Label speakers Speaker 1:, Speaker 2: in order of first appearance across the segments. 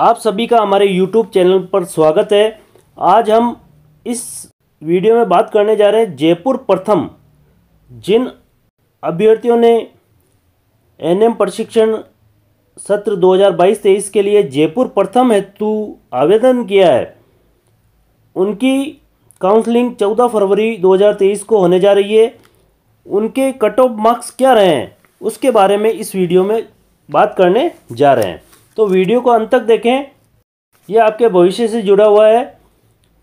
Speaker 1: आप सभी का हमारे यूट्यूब चैनल पर स्वागत है आज हम इस वीडियो में बात करने जा रहे हैं जयपुर प्रथम जिन अभ्यर्थियों ने एन प्रशिक्षण सत्र 2022-23 के लिए जयपुर प्रथम हेतु आवेदन किया है उनकी काउंसलिंग 14 फरवरी 2023 को होने जा रही है उनके कट ऑफ मार्क्स क्या रहे हैं उसके बारे में इस वीडियो में बात करने जा रहे हैं तो वीडियो को अंत तक देखें यह आपके भविष्य से जुड़ा हुआ है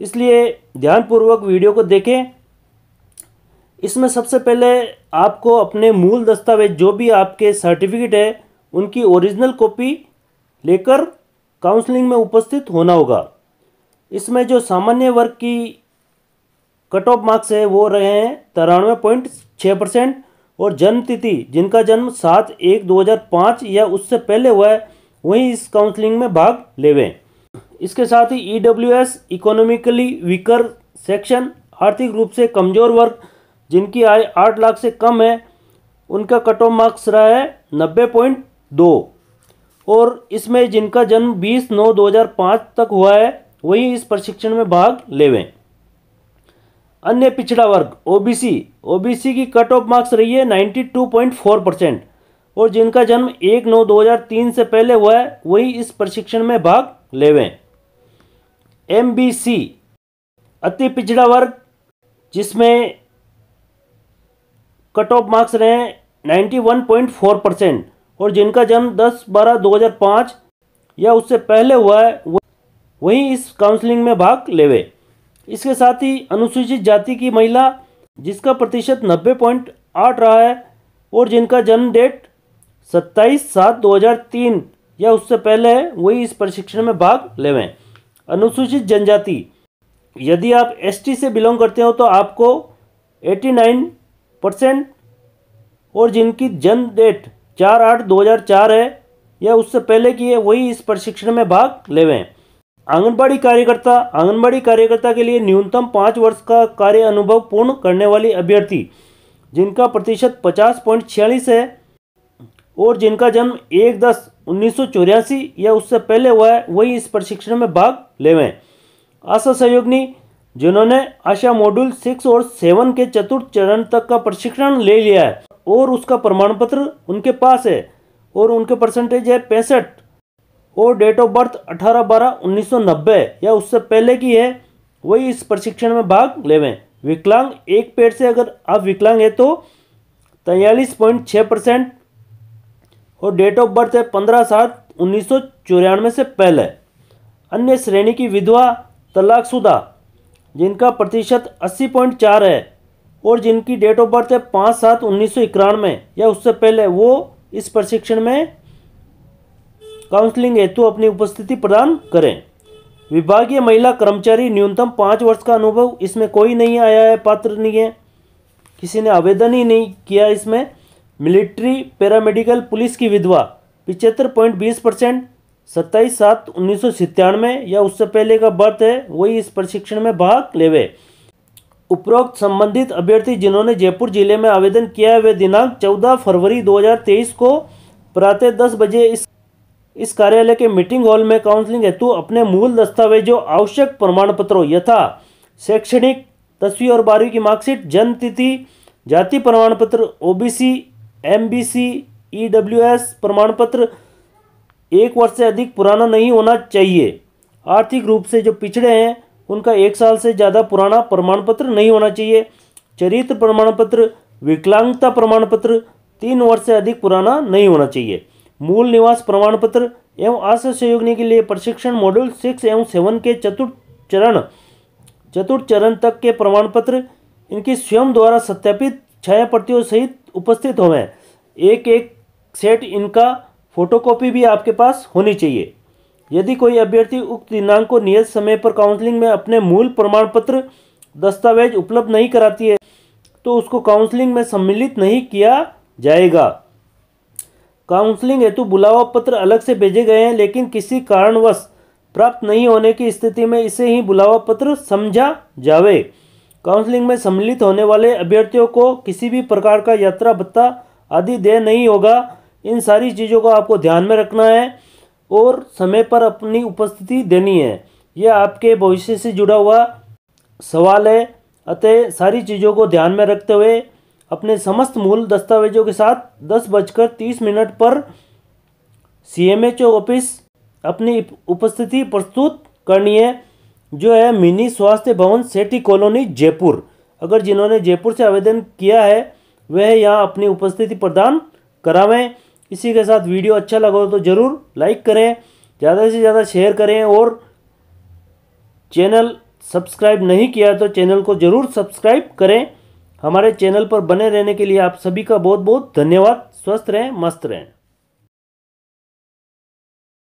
Speaker 1: इसलिए ध्यानपूर्वक वीडियो को देखें इसमें सबसे पहले आपको अपने मूल दस्तावेज जो भी आपके सर्टिफिकेट है उनकी ओरिजिनल कॉपी लेकर काउंसलिंग में उपस्थित होना होगा इसमें जो सामान्य वर्ग की कट ऑफ मार्क्स है वो रहे हैं तिरानवे पॉइंट छः परसेंट और जन्म तिथि जिनका जन्म सात एक दो हज़ार पाँच या उससे पहले हुआ है वहीं इस काउंसलिंग में भाग लेवें इसके साथ ही ई इकोनॉमिकली वीकर सेक्शन आर्थिक रूप से कमज़ोर वर्ग जिनकी आय आठ लाख से कम है उनका कट ऑफ मार्क्स रहा है नब्बे पॉइंट दो और इसमें जिनका जन्म बीस नौ दो हज़ार पाँच तक हुआ है वही इस प्रशिक्षण में भाग लेवें अन्य पिछड़ा वर्ग ओबीसी ओबीसी की कट ऑफ मार्क्स रही है ninety two point four percent और जिनका जन्म एक नौ दो हजार तीन से पहले हुआ है वही इस प्रशिक्षण में भाग लेवें एम बी सी अति पिछड़ा वर्ग जिसमें कट ऑफ मार्क्स रहे ninety one point four percent और जिनका जन्म दस बारह दो हजार पाँच या उससे पहले हुआ है वही इस काउंसलिंग में भाग लेवे इसके साथ ही अनुसूचित जाति की महिला जिसका प्रतिशत नब्बे पॉइंट आठ रहा है और जिनका जन्म डेट सत्ताईस सात दो हज़ार तीन या उससे पहले वही इस प्रशिक्षण में भाग लेवें अनुसूचित जनजाति यदि आप एसटी से बिलोंग करते हो तो आपको 89 परसेंट और जिनकी जन्म डेट चार आठ दो हज़ार चार है या उससे पहले की है वही इस प्रशिक्षण में भाग लेवें आंगनबाड़ी कार्यकर्ता आंगनबाड़ी कार्यकर्ता के लिए न्यूनतम पाँच वर्ष का कार्य अनुभव पूर्ण करने वाली अभ्यर्थी जिनका प्रतिशत पचास पॉइंट छियालीस है और जिनका जन्म एक दस उन्नीस या उससे पहले हुआ है वही इस प्रशिक्षण में भाग लेवें आशा सहयोगनी जिन्होंने आशा मॉड्यूल सिक्स और सेवन के चतुर्थ चरण तक का प्रशिक्षण ले लिया है और उसका प्रमाण पत्र उनके पास है और उनके परसेंटेज है पैंसठ और डेट ऑफ बर्थ अठारह बारह उन्नीस या उससे पहले की है वही इस प्रशिक्षण में भाग लेवें विकलांग एक पेड़ से अगर आप विकलांग है तो तैयलीस पॉइंट छः परसेंट और डेट ऑफ बर्थ है पंद्रह सात उन्नीस से पहले अन्य श्रेणी की विधवा तलाकशुदा जिनका प्रतिशत 80.4 है और जिनकी डेट ऑफ बर्थ है पाँच सात उन्नीस या उससे पहले वो इस प्रशिक्षण में काउंसलिंग हेतु अपनी उपस्थिति प्रदान करें विभागीय महिला कर्मचारी न्यूनतम पाँच वर्ष का अनुभव इसमें कोई नहीं आया है पात्र नहीं है किसी ने आवेदन ही नहीं किया इसमें मिलिट्री पैरामेडिकल पुलिस की विधवा पिचहत्तर पॉइंट बीस परसेंट सत्ताईस सात उन्नीस सौ सितानवे या उससे पहले का बर्थ है वही इस प्रशिक्षण में भाग लेवे उपरोक्त संबंधित अभ्यर्थी जिन्होंने जयपुर जिले में आवेदन किया है वे दिनांक 14 फरवरी 2023 को प्रातः 10 बजे इस इस कार्यालय के मीटिंग हॉल में काउंसलिंग हेतु अपने मूल दस्तावेजों आवश्यक प्रमाण पत्रों यथा शैक्षणिक दसवीं और बारहवीं की मार्कशीट जन्म तिथि जाति प्रमाण पत्र OBC M B C E e W S प्रमाण पत्र एक वर्ष से अधिक पुराना नहीं होना चाहिए आर्थिक रूप से जो पिछड़े हैं उनका एक साल से ज़्यादा पुराना प्रमाण पत्र नहीं होना चाहिए चरित्र प्रमाण पत्र विकलांगता प्रमाण पत्र तीन वर्ष से अधिक पुराना नहीं होना चाहिए मूल निवास प्रमाण पत्र एवं आश्रय सहयोगी के लिए प्रशिक्षण मॉड्यूल सिक्स एवं सेवन के चतुर्थ चरण चतुर्थ चरण तक के प्रमाण पत्र इनके स्वयं द्वारा सत्यापित छाया प्रतियों सहित उपस्थित हों एक एक सेट इनका फोटोकॉपी भी आपके पास होनी चाहिए यदि कोई अभ्यर्थी उक्त दिनांक को नियत समय पर काउंसलिंग में अपने मूल प्रमाण पत्र दस्तावेज उपलब्ध नहीं कराती है तो उसको काउंसलिंग में सम्मिलित नहीं किया जाएगा काउंसलिंग हेतु बुलावा पत्र अलग से भेजे गए हैं लेकिन किसी कारणवश प्राप्त नहीं होने की स्थिति में इसे ही बुलावा पत्र समझा जावे काउंसलिंग में सम्मिलित होने वाले अभ्यर्थियों को किसी भी प्रकार का यात्रा भत्ता आदि देय नहीं होगा इन सारी चीज़ों को आपको ध्यान में रखना है और समय पर अपनी उपस्थिति देनी है यह आपके भविष्य से जुड़ा हुआ सवाल है अतः सारी चीज़ों को ध्यान में रखते हुए अपने समस्त मूल दस्तावेजों के साथ दस बजकर तीस मिनट पर सी एम एच ऑफिस अपनी उपस्थिति प्रस्तुत करनी है जो है मिनी स्वास्थ्य भवन सेठी कॉलोनी जयपुर अगर जिन्होंने जयपुर से आवेदन किया है वह यहाँ अपनी उपस्थिति प्रदान करावें इसी के साथ वीडियो अच्छा लगा हो तो ज़रूर लाइक करें ज़्यादा से ज़्यादा शेयर करें और चैनल सब्सक्राइब नहीं किया तो चैनल को ज़रूर सब्सक्राइब करें हमारे चैनल पर बने रहने के लिए आप सभी का बहुत बहुत धन्यवाद स्वस्थ रहें मस्त रहें